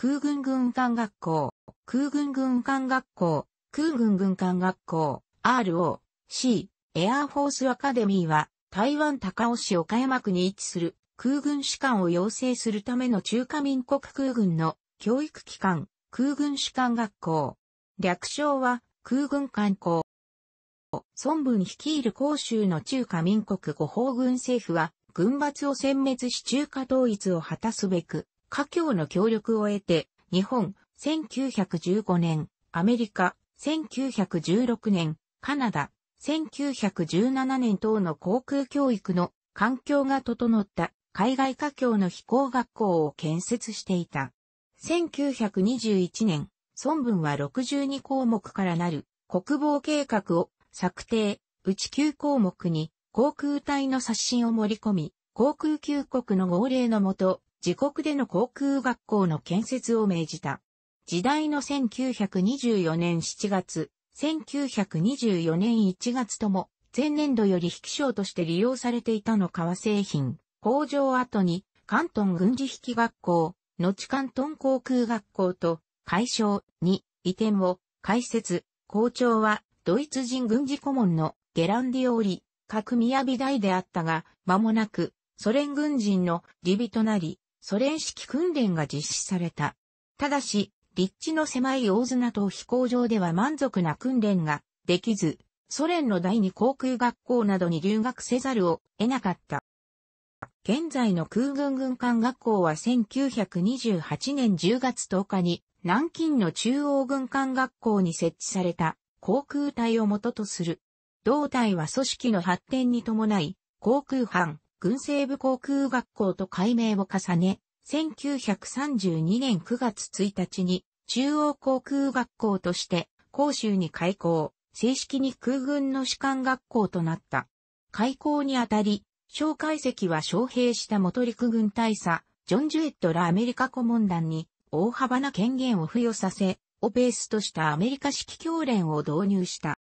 空軍軍艦学校、空軍軍艦学校、空軍軍艦学校、ROC、エアフォースアカデミーは、台湾高尾市岡山区に位置する空軍士官を養成するための中華民国空軍の教育機関、空軍士官学校。略称は空軍艦校。孫文率いる広州の中華民国五法軍政府は、軍閥を殲滅し中華統一を果たすべく、華僑の協力を得て、日本、1915年、アメリカ、1916年、カナダ、1917年等の航空教育の環境が整った海外華僑の飛行学校を建設していた。1921年、孫文は62項目からなる国防計画を策定、宇宙9項目に航空隊の刷新を盛り込み、航空救国の号令のもと、自国での航空学校の建設を命じた。時代の1924年7月、1924年1月とも、前年度より引き賞として利用されていたの革製品、工場後に、関東軍事引き学校、後関東航空学校と、解消に移転を開設、校長はドイツ人軍事顧問のゲランディオーリ、各宮美大であったが、間もなくソ連軍人のリビとなり、ソ連式訓練が実施された。ただし、立地の狭い大綱と飛行場では満足な訓練ができず、ソ連の第二航空学校などに留学せざるを得なかった。現在の空軍軍艦学校は1928年10月10日に南京の中央軍艦学校に設置された航空隊を元とする。同隊は組織の発展に伴い、航空班、軍西部航空学校と改名を重ね、1932年9月1日に中央航空学校として広州に開校、正式に空軍の士官学校となった。開校にあたり、小解析は招聘した元陸軍大佐、ジョン・ジュエットらアメリカ顧問団に大幅な権限を付与させ、をベースとしたアメリカ式教練を導入した。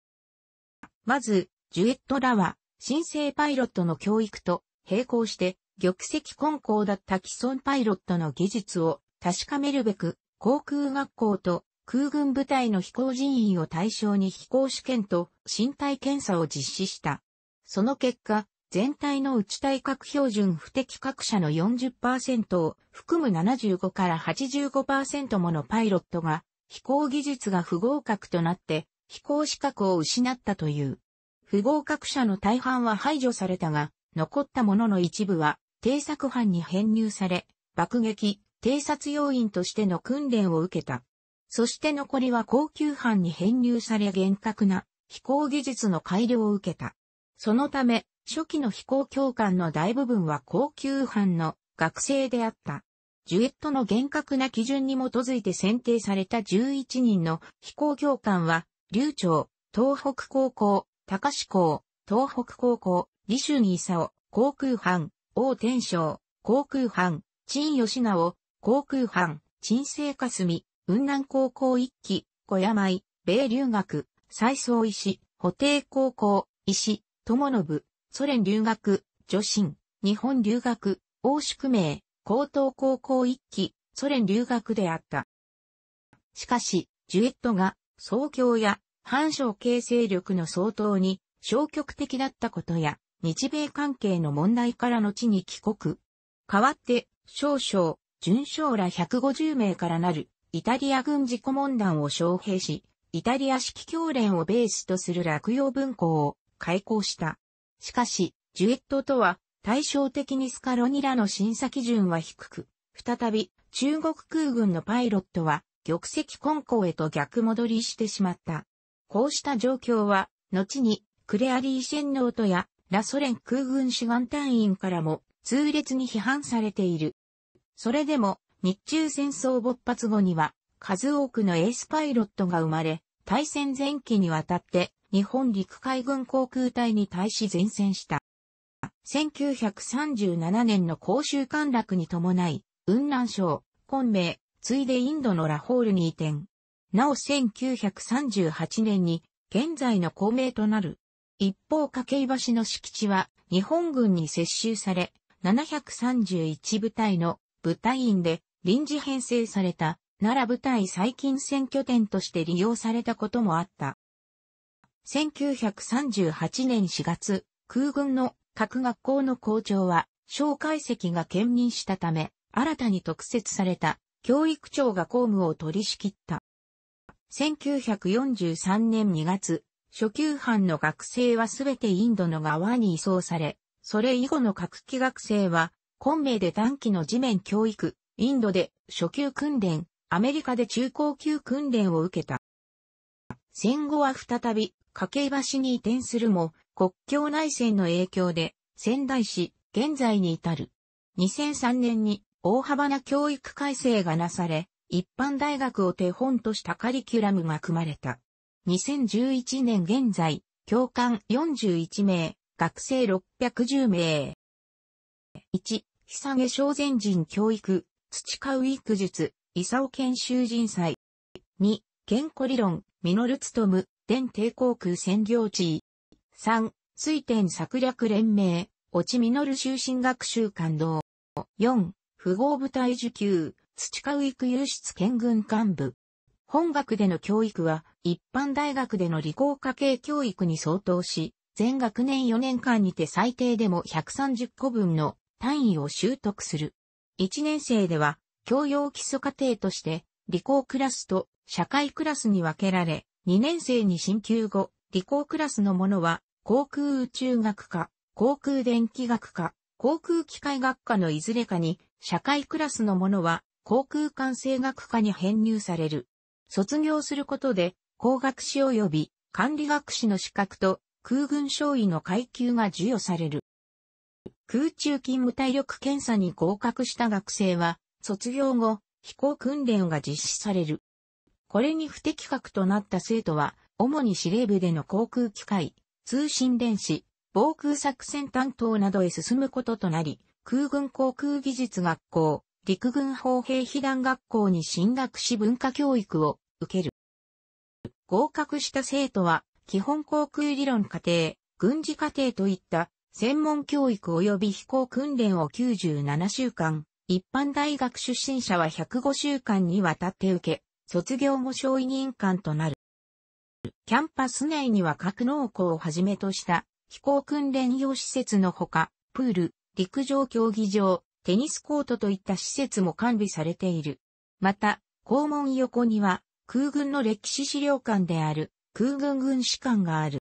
まず、ジュエットらは、新生パイロットの教育と並行して、玉石混交だった既存パイロットの技術を確かめるべく、航空学校と空軍部隊の飛行人員を対象に飛行試験と身体検査を実施した。その結果、全体の内体格標準不適格者の40%を含む75から85%ものパイロットが飛行技術が不合格となって飛行資格を失ったという。不合格者の大半は排除されたが、残ったものの一部は、偵察班に編入され、爆撃、偵察要員としての訓練を受けた。そして残りは高級班に編入され厳格な飛行技術の改良を受けた。そのため、初期の飛行教官の大部分は高級班の学生であった。ジュエットの厳格な基準に基づいて選定された11人の飛行教官は、流暢、東北高校、高志校、東北高校、李州に功、航空藩、王天章、航空藩、陳吉直、航空藩、陳生霞、雲南高校一期、小山井、米留学、再創医師、補定高校、医師、友信、ソ連留学、女神、日本留学、王宿名、高等高校一期、ソ連留学であった。しかし、ジュエットが、創教や、反省形成力の相当に、消極的だったことや、日米関係の問題から後に帰国。代わって、少将、準将ら150名からなる、イタリア軍事顧問団を招聘し、イタリア式教練をベースとする落葉文庫を開校した。しかし、ジュエットとは対照的にスカロニラの審査基準は低く、再び中国空軍のパイロットは玉石混交へと逆戻りしてしまった。こうした状況は、後にクレアリー・シェンノートやラソ連空軍志願隊員からも痛烈に批判されている。それでも、日中戦争勃発後には、数多くのエースパイロットが生まれ、大戦前期にわたって、日本陸海軍航空隊に対し前線した。1937年の公衆陥落に伴い、雲南省、昆明、ついでインドのラホールに移転。なお1938年に、現在の公明となる一方、筧橋の敷地は日本軍に接収され、731部隊の部隊員で臨時編成された奈良部隊最近選拠点として利用されたこともあった。1938年4月、空軍の各学校の校長は、小解析が兼任したため、新たに特設された教育長が公務を取り仕切った。1943年2月、初級班の学生はすべてインドの側に移送され、それ以後の各期学生は、昆明で短期の地面教育、インドで初級訓練、アメリカで中高級訓練を受けた。戦後は再び、家計橋に移転するも、国境内戦の影響で、仙台市、現在に至る。2003年に大幅な教育改正がなされ、一般大学を手本としたカリキュラムが組まれた。2011年現在、教官41名、学生610名。1、久下小全人教育、土培う育術、伊佐尾研修人祭。2、健康理論、ミノルツトム、伝帝航空占領地。3、水天策略連盟、落ちミノル修身学習感動。4、不合部隊受給、土培う育輸出県軍幹部。本学での教育は一般大学での理工科系教育に相当し、全学年4年間にて最低でも130個分の単位を習得する。1年生では、教養基礎課程として、理工クラスと社会クラスに分けられ、2年生に進級後、理工クラスのものは、航空宇宙学科、航空電気学科、航空機械学科のいずれかに、社会クラスのものは、航空管制学科に編入される。卒業することで、工学士及び管理学士の資格と空軍将尉の階級が授与される。空中勤務体力検査に合格した学生は、卒業後、飛行訓練が実施される。これに不適格となった生徒は、主に司令部での航空機械、通信電子、防空作戦担当などへ進むこととなり、空軍航空技術学校、陸軍砲兵被弾学校に進学し文化教育を受ける。合格した生徒は、基本航空理論課程、軍事課程といった専門教育及び飛行訓練を97週間、一般大学出身者は105週間にわたって受け、卒業後小委任官となる。キャンパス内には格納庫をはじめとした飛行訓練用施設のほか、プール、陸上競技場、テニスコートといった施設も完備されている。また、校門横には空軍の歴史資料館である空軍軍士館がある。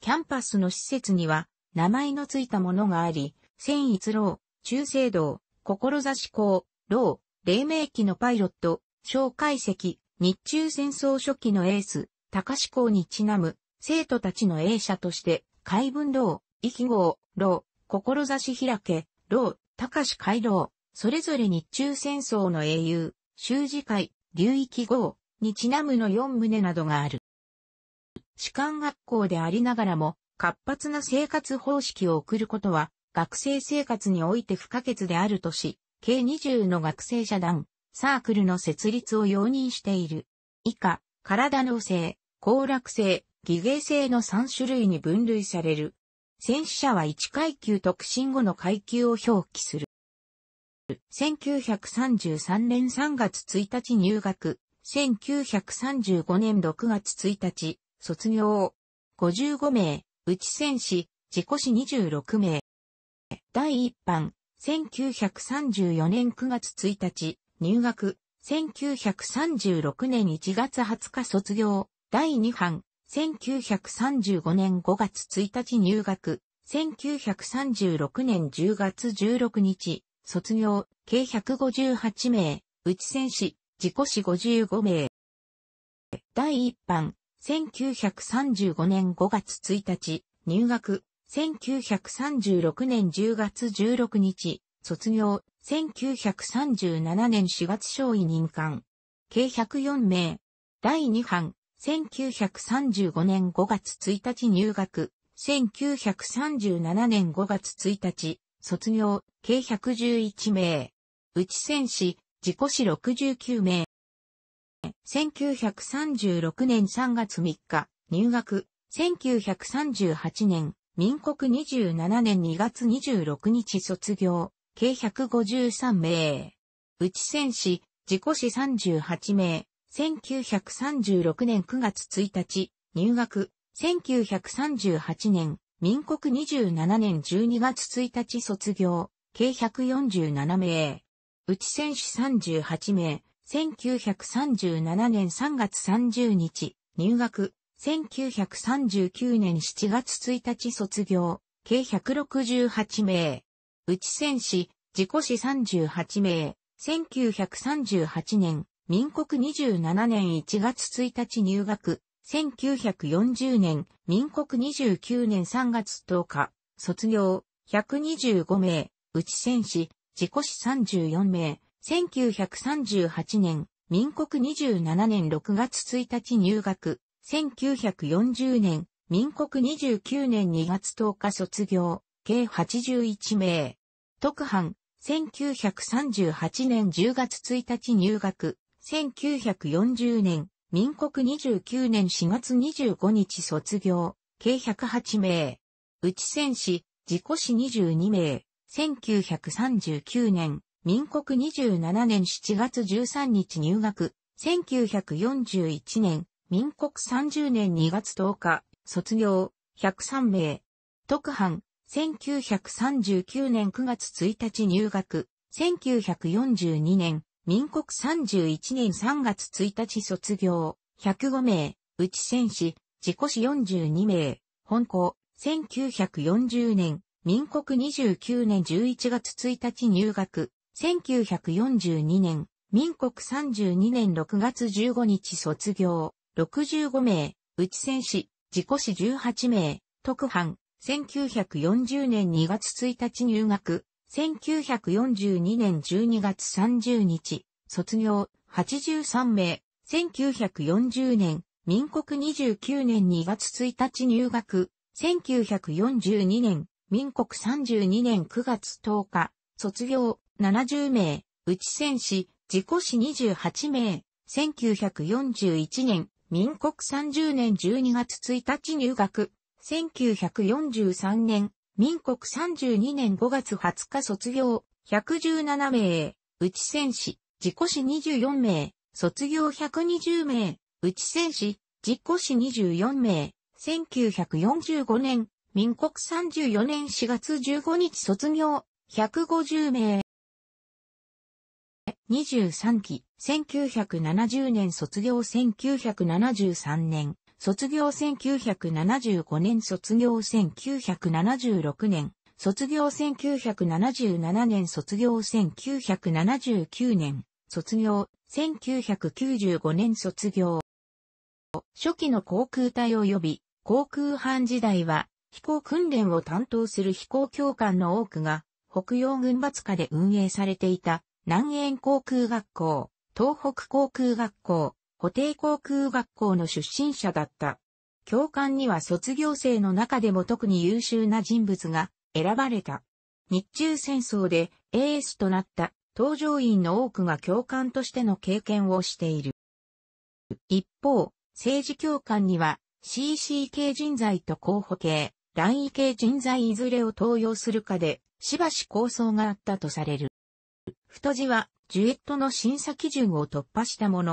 キャンパスの施設には名前のついたものがあり、千一郎、中世道、志校、老、黎明期のパイロット、小解析、日中戦争初期のエース、高志校にちなむ、生徒たちの英社として、海文老、意気号、老、志開け、老、高志海老、それぞれ日中戦争の英雄、修士会、流域号にちなむの4棟などがある。士官学校でありながらも、活発な生活方式を送ることは、学生生活において不可欠であるとし、計20の学生社団、サークルの設立を容認している。以下、体の性、行楽性、技芸性の3種類に分類される。戦死者は1階級特進後の階級を表記する。1933年3月1日入学、1935年6月1日、卒業、55名、内戦士、自己死26名。第1版、1934年9月1日、入学、1936年1月20日卒業、第2版、1935年5月1日入学、1936年10月16日、卒業、計158名、内戦士、自己死55名。第1版、1935年5月1日、入学、1936年10月16日、卒業、1937年4月少尉任官。計104名。第2版、1935年5月1日入学、1937年5月1日、卒業、計111名。内戦士、自己死69名。1936年3月3日、入学、1938年、民国27年2月26日卒業、計153名。内戦士、自己死38名。1936年9月1日、入学、1938年、民国27年12月1日卒業、計147名。内選手38名、1937年3月30日、入学、1939年7月1日卒業、計168名。内選手、自己死38名、1938年、民国27年1月1日入学、1940年、民国29年3月10日、卒業、125名、内戦士、自己死34名、1938年、民国27年6月1日入学、1940年、民国29年2月10日卒業、計81名。特班、1938年10月1日入学、1940年、民国29年4月25日卒業、計108名。内戦士、事故死22名。1939年、民国27年7月13日入学。1941年、民国30年2月10日、卒業、103名。特班、1939年9月1日入学。1942年、民国31年3月1日卒業、105名、内戦士、自己死42名、本校、1940年、民国29年11月1日入学、1942年、民国32年6月15日卒業、65名、内戦士、自己死18名、特班、1940年2月1日入学、1942年12月30日、卒業、83名、1940年、民国29年2月1日入学、1942年、民国32年9月10日、卒業、70名、内戦士、自己死28名、1941年、民国30年12月1日入学、1943年、民国32年5月20日卒業、117名、内戦士、自己死24名、卒業120名、内戦士、自己死24名、1945年、民国34年4月15日卒業、150名。23期、1970年卒業1973年、卒業1975年、卒業1976年、卒業1977年、卒業1979年、卒業1995年卒業。初期の航空隊及び航空班時代は飛行訓練を担当する飛行教官の多くが北洋軍閥下で運営されていた南園航空学校、東北航空学校、固定航空学校の出身者だった。教官には卒業生の中でも特に優秀な人物が選ばれた。日中戦争でエースとなった搭乗員の多くが教官としての経験をしている。一方、政治教官には CC 系人材と候補系、乱位系人材いずれを登用するかで、しばし構想があったとされる。太字は、ジュエットの審査基準を突破したもの。